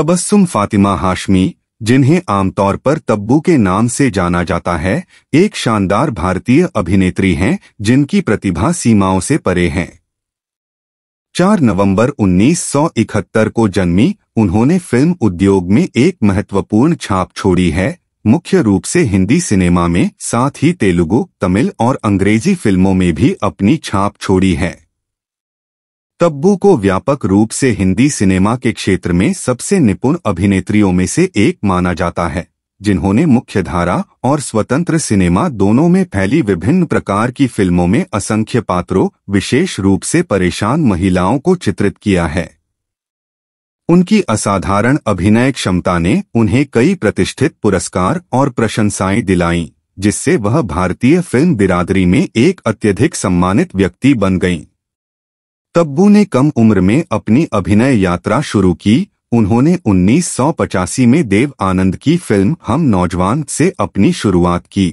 तबस्सुम फातिमा हाशमी जिन्हें आमतौर पर तब्बू के नाम से जाना जाता है एक शानदार भारतीय अभिनेत्री हैं जिनकी प्रतिभा सीमाओं से परे है 4 नवंबर 1971 को जन्मी उन्होंने फिल्म उद्योग में एक महत्वपूर्ण छाप छोड़ी है मुख्य रूप से हिंदी सिनेमा में साथ ही तेलुगु तमिल और अंग्रेजी फिल्मों में भी अपनी छाप छोड़ी है तब्बू को व्यापक रूप से हिंदी सिनेमा के क्षेत्र में सबसे निपुण अभिनेत्रियों में से एक माना जाता है जिन्होंने मुख्यधारा और स्वतंत्र सिनेमा दोनों में फैली विभिन्न प्रकार की फिल्मों में असंख्य पात्रों विशेष रूप से परेशान महिलाओं को चित्रित किया है उनकी असाधारण अभिनय क्षमता ने उन्हें कई प्रतिष्ठित पुरस्कार और प्रशंसाएं दिलाईं जिससे वह भारतीय फिल्म बिरादरी में एक अत्यधिक सम्मानित व्यक्ति बन गईं तब्बू ने कम उम्र में अपनी अभिनय यात्रा शुरू की उन्होंने उन्नीस में देव आनंद की फिल्म हम नौजवान से अपनी शुरुआत की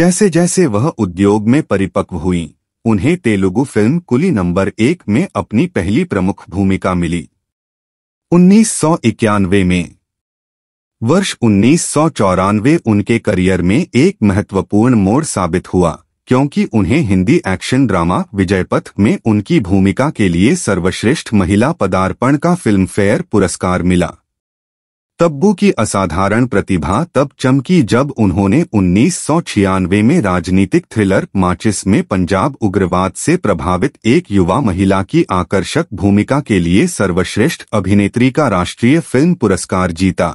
जैसे जैसे वह उद्योग में परिपक्व हुई उन्हें तेलुगु फिल्म कुली नंबर एक में अपनी पहली प्रमुख भूमिका मिली उन्नीस में वर्ष उन्नीस उनके करियर में एक महत्वपूर्ण मोड़ साबित हुआ क्योंकि उन्हें हिंदी एक्शन ड्रामा विजयपथ में उनकी भूमिका के लिए सर्वश्रेष्ठ महिला पदार्पण का फिल्मफेयर पुरस्कार मिला तब्बू की असाधारण प्रतिभा तब चमकी जब उन्होंने उन्नीस में राजनीतिक थ्रिलर माचिस में पंजाब उग्रवाद से प्रभावित एक युवा महिला की आकर्षक भूमिका के लिए सर्वश्रेष्ठ अभिनेत्री का राष्ट्रीय फिल्म पुरस्कार जीता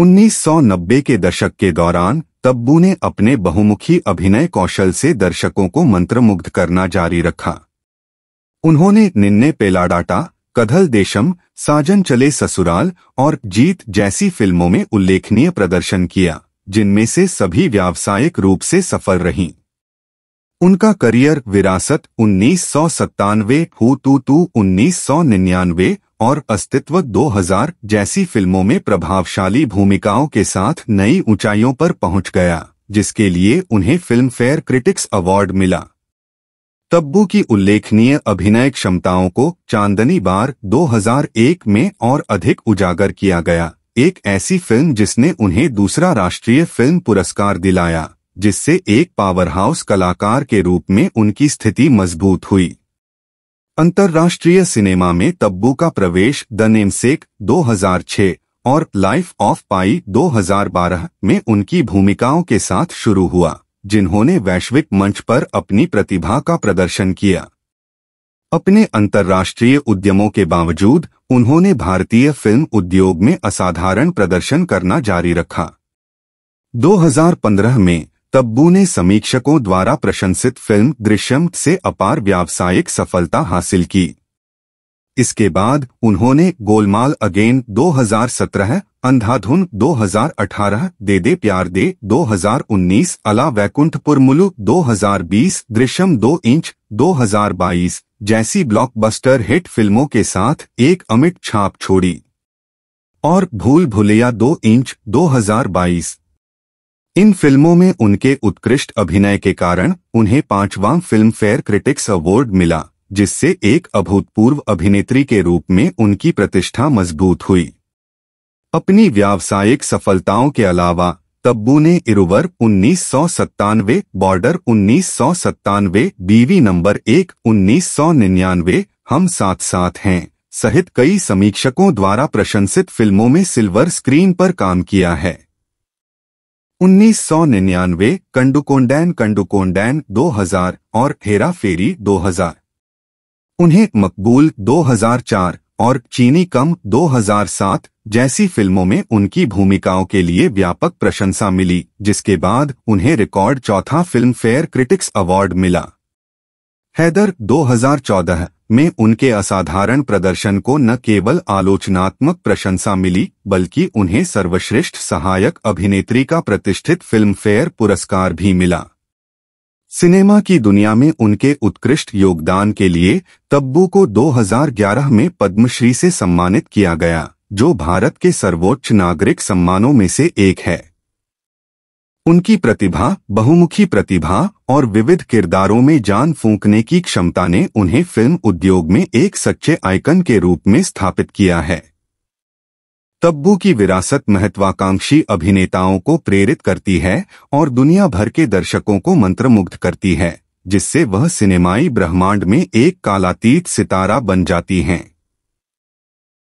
1990 के दशक के दौरान तब्बू ने अपने बहुमुखी अभिनय कौशल से दर्शकों को मंत्रमुग्ध करना जारी रखा उन्होंने निन्ने पेलाडाटा कधल देशम साजन चले ससुराल और जीत जैसी फिल्मों में उल्लेखनीय प्रदर्शन किया जिनमें से सभी व्यावसायिक रूप से सफल रहीं उनका करियर विरासत उन्नीस सौ सत्तानवे हु तू तू उन्नीस सौ निन्यानवे और अस्तित्व 2000 जैसी फिल्मों में प्रभावशाली भूमिकाओं के साथ नई ऊंचाइयों पर पहुंच गया जिसके लिए उन्हें फिल्म फेयर क्रिटिक्स अवार्ड मिला तब्बू की उल्लेखनीय अभिनय क्षमताओं को चांदनी बार 2001 में और अधिक उजागर किया गया एक ऐसी फिल्म जिसने उन्हें दूसरा राष्ट्रीय फिल्म पुरस्कार दिलाया जिससे एक पावरहाउस कलाकार के रूप में उनकी स्थिति मजबूत हुई अंतर्राष्ट्रीय सिनेमा में तब्बू का प्रवेश द नेमसेक 2006 और लाइफ ऑफ पाई 2012 में उनकी भूमिकाओं के साथ शुरू हुआ जिन्होंने वैश्विक मंच पर अपनी प्रतिभा का प्रदर्शन किया अपने अंतर्राष्ट्रीय उद्यमों के बावजूद उन्होंने भारतीय फिल्म उद्योग में असाधारण प्रदर्शन करना जारी रखा 2015 में तब्बू ने समीक्षकों द्वारा प्रशंसित फिल्म दृश्यम से अपार व्यावसायिक सफलता हासिल की इसके बाद उन्होंने गोलमाल अगेन 2017, अंधाधुन 2018, दे दे प्यार दे 2019, अला वैकुंठपुर मुलु 2020, दृश्यम 2 इंच 2022 जैसी ब्लॉकबस्टर हिट फिल्मों के साथ एक अमिट छाप छोड़ी और भूल भुलैया 2 इंच 2022 इन फिल्मों में उनके उत्कृष्ट अभिनय के कारण उन्हें पांचवां फिल्म फेयर क्रिटिक्स अवार्ड मिला जिससे एक अभूतपूर्व अभिनेत्री के रूप में उनकी प्रतिष्ठा मजबूत हुई अपनी व्यावसायिक सफलताओं के अलावा तब्बू ने इरुवर उन्नीस सौ सत्तानवे बॉर्डर उन्नीस सौ सत्तानवे बीवी नंबर एक उन्नीस सौ निन्यानवे हम साथ साथ हैं सहित कई समीक्षकों द्वारा प्रशंसित फिल्मों में सिल्वर स्क्रीन पर काम किया है उन्नीस सौ निन्यानवे कंडुकोंडैन कंडुकोंडैन हजार और हेरा फेरी हजार उन्हें मकबूल 2004 और चीनी कम 2007 जैसी फिल्मों में उनकी भूमिकाओं के लिए व्यापक प्रशंसा मिली जिसके बाद उन्हें रिकॉर्ड चौथा फिल्म फेयर क्रिटिक्स अवार्ड मिला हैदर 2014 में उनके असाधारण प्रदर्शन को न केवल आलोचनात्मक प्रशंसा मिली बल्कि उन्हें सर्वश्रेष्ठ सहायक अभिनेत्री का प्रतिष्ठित फिल्म फेयर पुरस्कार भी मिला सिनेमा की दुनिया में उनके उत्कृष्ट योगदान के लिए तब्बू को 2011 में पद्मश्री से सम्मानित किया गया जो भारत के सर्वोच्च नागरिक सम्मानों में से एक है उनकी प्रतिभा बहुमुखी प्रतिभा और विविध किरदारों में जान फूंकने की क्षमता ने उन्हें फिल्म उद्योग में एक सच्चे आइकन के रूप में स्थापित किया है तब्बू की विरासत महत्वाकांक्षी अभिनेताओं को प्रेरित करती है और दुनिया भर के दर्शकों को मंत्रमुग्ध करती है जिससे वह सिनेमाई ब्रह्मांड में एक कालातीत सितारा बन जाती हैं